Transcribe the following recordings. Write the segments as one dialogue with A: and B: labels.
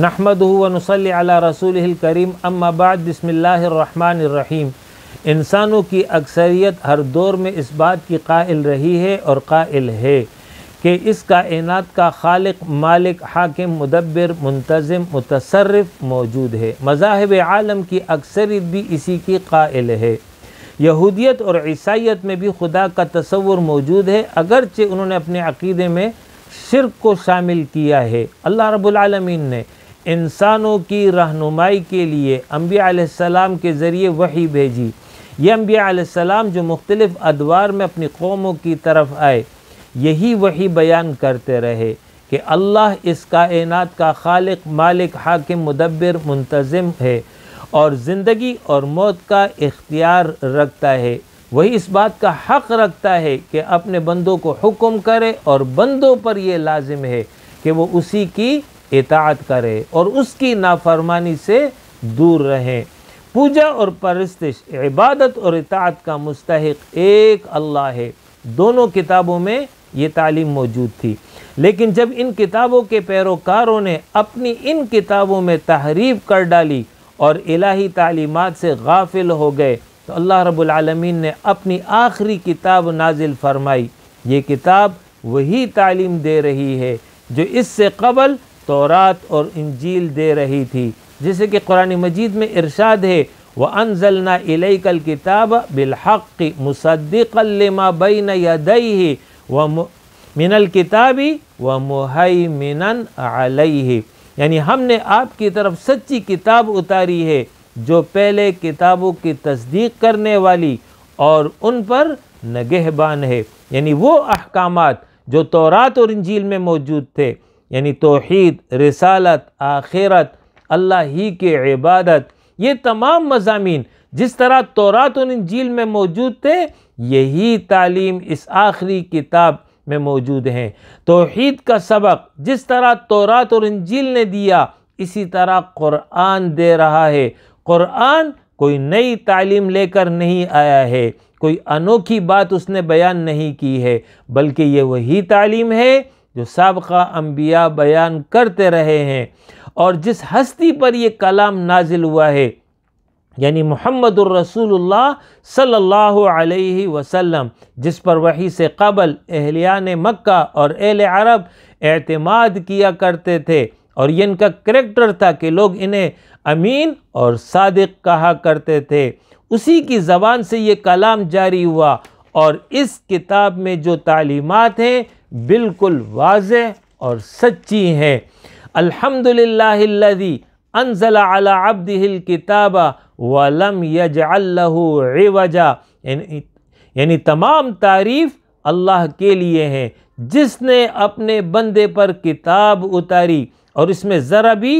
A: نحمد ونصلی علی رسول الکریم اما بعد بسم اللہ الرحمن الرحیم انسانوں کی اکثریت ہر دور میں اس بات کی قائل رہی ہے اور قائل ہے کہ اس کائنات کا خالق مالک حاکم مدبر منتظم متصرف موجود ہے مذاہب عالم کی اکثریت بھی اسی کی قائل ہے یہودیت اور عیسائیت میں بھی خدا کا تصور موجود ہے اگرچہ انہوں نے اپنے عقیدے میں شرک کو شامل کیا ہے اللہ رب العالمین نے انسانوں کی رہنمائی کے لیے انبیاء علیہ السلام کے ذریعے وحی بھیجی یہ انبیاء علیہ السلام جو مختلف ادوار میں اپنی قوموں کی طرف آئے یہی وحی بیان کرتے رہے کہ اللہ اس کائنات کا خالق مالک حاکم مدبر منتظم ہے اور زندگی اور موت کا اختیار رکھتا ہے وہی اس بات کا حق رکھتا ہے کہ اپنے بندوں کو حکم کرے اور بندوں پر یہ لازم ہے کہ وہ اسی کی اطاعت کرے اور اس کی نافرمانی سے دور رہے پوجا اور پرستش عبادت اور اطاعت کا مستحق ایک اللہ ہے دونوں کتابوں میں یہ تعلیم موجود تھی لیکن جب ان کتابوں کے پیروکاروں نے اپنی ان کتابوں میں تحریف کر ڈالی اور الہی تعلیمات سے غافل ہو گئے تو اللہ رب العالمین نے اپنی آخری کتاب نازل فرمائی یہ کتاب وہی تعلیم دے رہی ہے جو اس سے قبل تورات اور انجیل دے رہی تھی جیسے کہ قرآن مجید میں ارشاد ہے وہ انضلا علیہ کل کتاب بالحق مصدق اللم بہین و من الکتابی و محی منن یعنی ہم نے آپ کی طرف سچی کتاب اتاری ہے جو پہلے کتابوں کی تصدیق کرنے والی اور ان پر نگہبان ہے یعنی وہ احکامات جو تورات اور انجیل میں موجود تھے یعنی توحید رسالت آخرت اللہ ہی کے عبادت یہ تمام مضامین جس طرح تورات و اور میں موجود تھے یہی تعلیم اس آخری کتاب میں موجود ہیں توحید کا سبق جس طرح تورات اور انجیل نے دیا اسی طرح قرآن دے رہا ہے قرآن کوئی نئی تعلیم لے کر نہیں آیا ہے کوئی انوکھی بات اس نے بیان نہیں کی ہے بلکہ یہ وہی تعلیم ہے جو سابقہ انبیاء بیان کرتے رہے ہیں اور جس ہستی پر یہ کلام نازل ہوا ہے یعنی محمد الرسول اللہ صلی اللہ علیہ وسلم جس پر وہی سے قبل اہلیان مکہ اور اہل عرب اعتماد کیا کرتے تھے اور یہ ان کا کریکٹر تھا کہ لوگ انہیں امین اور صادق کہا کرتے تھے اسی کی زبان سے یہ کلام جاری ہوا اور اس کتاب میں جو تعلیمات ہیں بالکل واضح اور سچی ہے الحمد للہ انزل على عبده الكتاب ولم یج له عوجا یعنی-, یعنی تمام تعریف اللہ کے لیے ہیں جس نے اپنے بندے پر کتاب اتاری اور اس میں ذرا بھی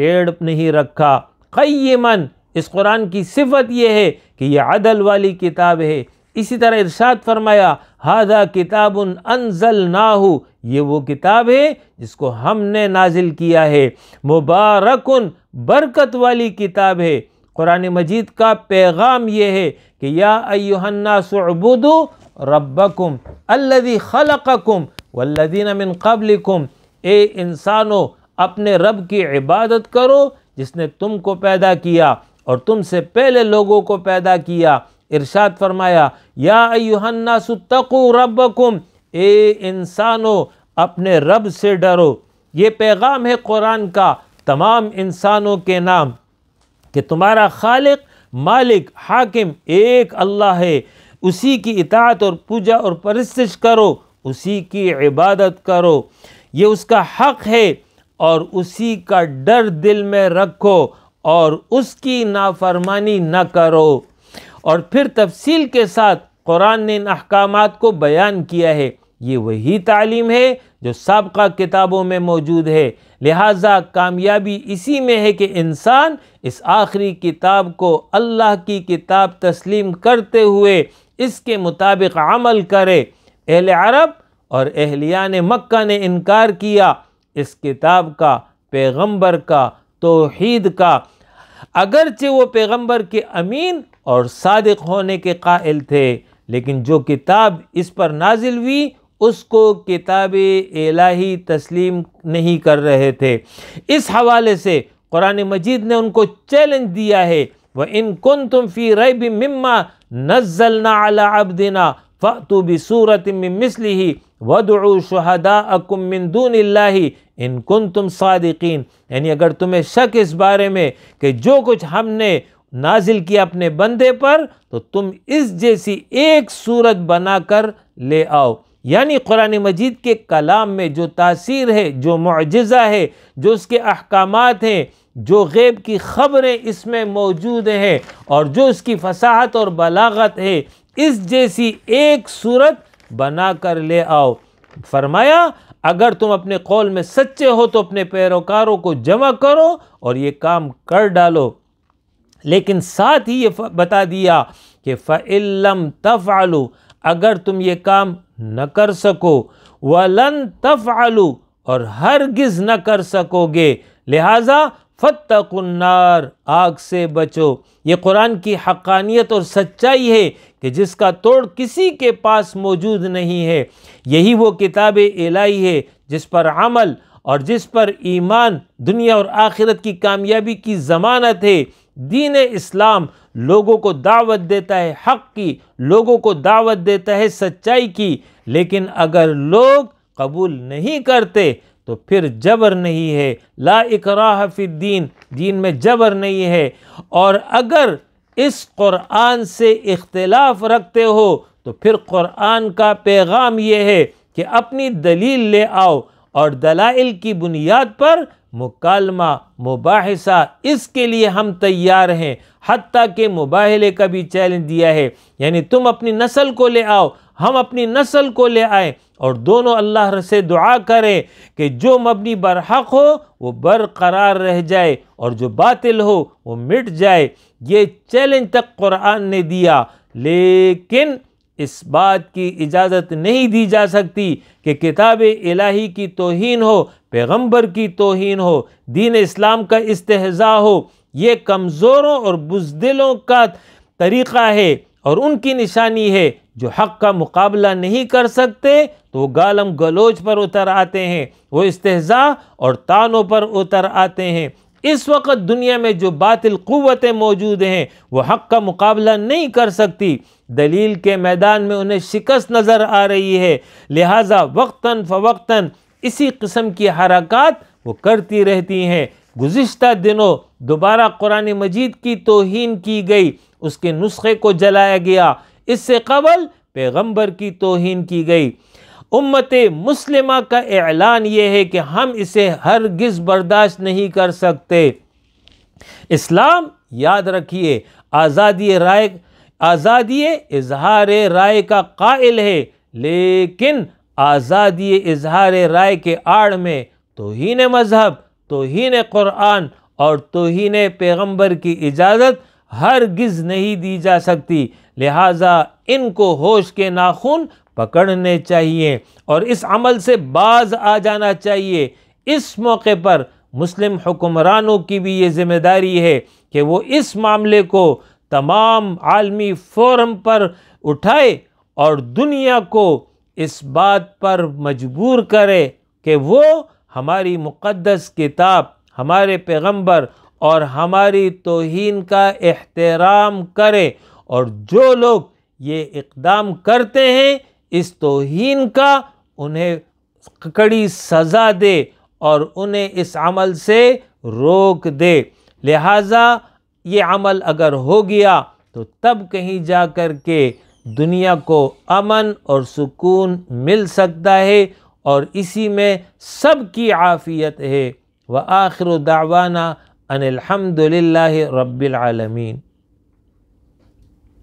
A: ٹیڑھ نہیں رکھا قیمن اس قرآن کی صفت یہ ہے کہ یہ عدل والی کتاب ہے اسی طرح ارشاد فرمایا ہادھا کتاب انزل ناہو یہ وہ کتاب ہے جس کو ہم نے نازل کیا ہے مبارکن برکت والی کتاب ہے قرآن مجید کا پیغام یہ ہے کہ یا ایوہنہ سعبدو ربکم الدی خلقکم والذین من قبلکم اے انسانو اپنے رب کی عبادت کرو جس نے تم کو پیدا کیا اور تم سے پہلے لوگوں کو پیدا کیا ارشاد فرمایا یا الناس رب ربکم اے انسانو اپنے رب سے ڈرو یہ پیغام ہے قرآن کا تمام انسانوں کے نام کہ تمہارا خالق مالک حاکم ایک اللہ ہے اسی کی اطاعت اور پوجا اور پرستش کرو اسی کی عبادت کرو یہ اس کا حق ہے اور اسی کا ڈر دل میں رکھو اور اس کی نافرمانی نہ کرو اور پھر تفصیل کے ساتھ قرآن نے ان احکامات کو بیان کیا ہے یہ وہی تعلیم ہے جو سابقہ کتابوں میں موجود ہے لہٰذا کامیابی اسی میں ہے کہ انسان اس آخری کتاب کو اللہ کی کتاب تسلیم کرتے ہوئے اس کے مطابق عمل کرے اہل عرب اور اہلیان مکہ نے انکار کیا اس کتاب کا پیغمبر کا توحید کا اگرچہ وہ پیغمبر کے امین اور صادق ہونے کے قائل تھے لیکن جو کتاب اس پر نازل ہوئی اس کو کتاب الہی تسلیم نہیں کر رہے تھے اس حوالے سے قرآن مجید نے ان کو چیلنج دیا ہے وہ ان کن تم فی ریب مما نزلنا عبدنا فاتو بصورت من مثله مسلی شہداءکم من دون اللہ ان کنتم صادقین یعنی اگر تمہیں شک اس بارے میں کہ جو کچھ ہم نے نازل کیا اپنے بندے پر تو تم اس جیسی ایک صورت بنا کر لے آؤ یعنی قرآن مجید کے کلام میں جو تاثیر ہے جو معجزہ ہے جو اس کے احکامات ہیں جو غیب کی خبریں اس میں موجود ہیں اور جو اس کی فصاحت اور بلاغت ہے اس جیسی ایک صورت بنا کر لے آؤ فرمایا اگر تم اپنے قول میں سچے ہو تو اپنے پیروکاروں کو جمع کرو اور یہ کام کر ڈالو لیکن ساتھ ہی یہ بتا دیا کہ فعلم تَفْعَلُوا اگر تم یہ کام نہ کر سکو و تَفْعَلُوا اور ہرگز نہ کر سکو گے لہٰذا فَتَّقُ کنار آگ سے بچو یہ قرآن کی حقانیت اور سچائی ہے کہ جس کا توڑ کسی کے پاس موجود نہیں ہے یہی وہ کتاب الہی ہے جس پر عمل اور جس پر ایمان دنیا اور آخرت کی کامیابی کی ضمانت ہے دین اسلام لوگوں کو دعوت دیتا ہے حق کی لوگوں کو دعوت دیتا ہے سچائی کی لیکن اگر لوگ قبول نہیں کرتے تو پھر جبر نہیں ہے لا اقراح فی الدین دین میں جبر نہیں ہے اور اگر اس قرآن سے اختلاف رکھتے ہو تو پھر قرآن کا پیغام یہ ہے کہ اپنی دلیل لے آؤ اور دلائل کی بنیاد پر مکالمہ مباحثہ اس کے لیے ہم تیار ہیں حتیٰ کہ مباحلے کا بھی چیلنج دیا ہے یعنی تم اپنی نسل کو لے آؤ ہم اپنی نسل کو لے آئیں اور دونوں اللہ سے دعا کریں کہ جو مبنی برحق ہو وہ برقرار رہ جائے اور جو باطل ہو وہ مٹ جائے یہ چیلنج تک قرآن نے دیا لیکن اس بات کی اجازت نہیں دی جا سکتی کہ کتاب الہی کی توہین ہو پیغمبر کی توہین ہو دین اسلام کا استحضاء ہو یہ کمزوروں اور بزدلوں کا طریقہ ہے اور ان کی نشانی ہے جو حق کا مقابلہ نہیں کر سکتے تو وہ گالم گلوچ پر اتر آتے ہیں وہ استحضاء اور تانوں پر اتر آتے ہیں اس وقت دنیا میں جو باطل قوتیں موجود ہیں وہ حق کا مقابلہ نہیں کر سکتی دلیل کے میدان میں انہیں شکست نظر آ رہی ہے لہٰذا وقتاً فوقتاً اسی قسم کی حرکات وہ کرتی رہتی ہیں گزشتہ دنوں دوبارہ قرآن مجید کی توہین کی گئی اس کے نسخے کو جلایا گیا اس سے قبل پیغمبر کی توہین کی گئی امت مسلمہ کا اعلان یہ ہے کہ ہم اسے ہرگز برداشت نہیں کر سکتے اسلام یاد رکھیے آزادی رائے آزادی اظہار رائے کا قائل ہے لیکن آزادی اظہار رائے کے آڑ میں توہین مذہب توہین قرآن اور توہین پیغمبر کی اجازت ہرگز نہیں دی جا سکتی لہٰذا ان کو ہوش کے ناخن پکڑنے چاہیے اور اس عمل سے باز آ جانا چاہیے اس موقع پر مسلم حکمرانوں کی بھی یہ ذمہ داری ہے کہ وہ اس معاملے کو تمام عالمی فورم پر اٹھائے اور دنیا کو اس بات پر مجبور کرے کہ وہ ہماری مقدس کتاب ہمارے پیغمبر اور ہماری توہین کا احترام کرے اور جو لوگ یہ اقدام کرتے ہیں اس توہین کا انہیں کڑی سزا دے اور انہیں اس عمل سے روک دے لہٰذا یہ عمل اگر ہو گیا تو تب کہیں جا کر کے دنیا کو امن اور سکون مل سکتا ہے اور اسی میں سب کی عافیت ہے وہ آخر داوانہ ان الحمد للہ رب العالمین